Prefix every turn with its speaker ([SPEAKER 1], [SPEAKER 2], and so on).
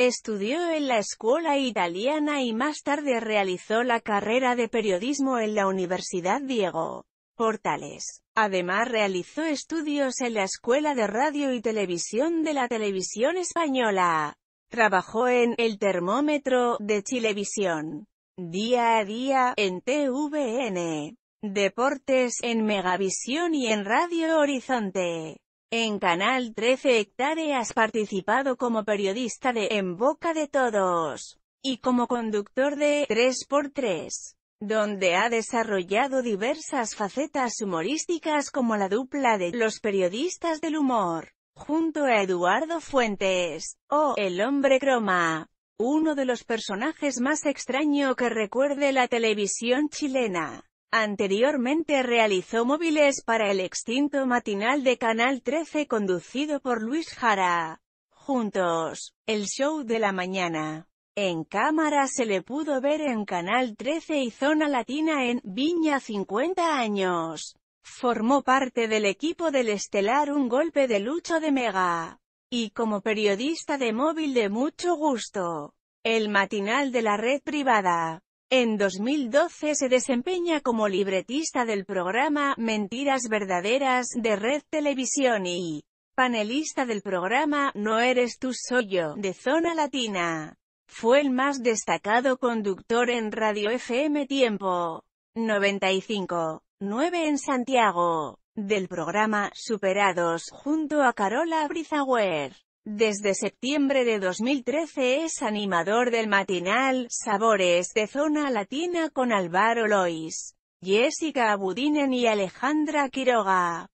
[SPEAKER 1] Estudió en la escuela italiana y más tarde realizó la carrera de periodismo en la Universidad Diego Portales. Además realizó estudios en la Escuela de Radio y Televisión de la Televisión Española. Trabajó en El Termómetro de Chilevisión. Día a día, en TVN. Deportes en Megavisión y en Radio Horizonte. En Canal 13 Hectáreas participado como periodista de En Boca de Todos y como conductor de 3x3 donde ha desarrollado diversas facetas humorísticas como la dupla de Los Periodistas del Humor, junto a Eduardo Fuentes, o El Hombre Croma, uno de los personajes más extraño que recuerde la televisión chilena. Anteriormente realizó móviles para el extinto matinal de Canal 13 conducido por Luis Jara. Juntos, el show de la mañana. En cámara se le pudo ver en Canal 13 y Zona Latina en Viña 50 años. Formó parte del equipo del estelar Un Golpe de Lucho de Mega. Y como periodista de móvil de mucho gusto. El matinal de la red privada. En 2012 se desempeña como libretista del programa Mentiras Verdaderas de Red Televisión y panelista del programa No eres tú soy de Zona Latina. Fue el más destacado conductor en Radio FM Tiempo 95, 9 en Santiago, del programa Superados junto a Carola Brizaguer. Desde septiembre de 2013 es animador del matinal Sabores de Zona Latina con Álvaro Lois, Jessica Abudinen y Alejandra Quiroga.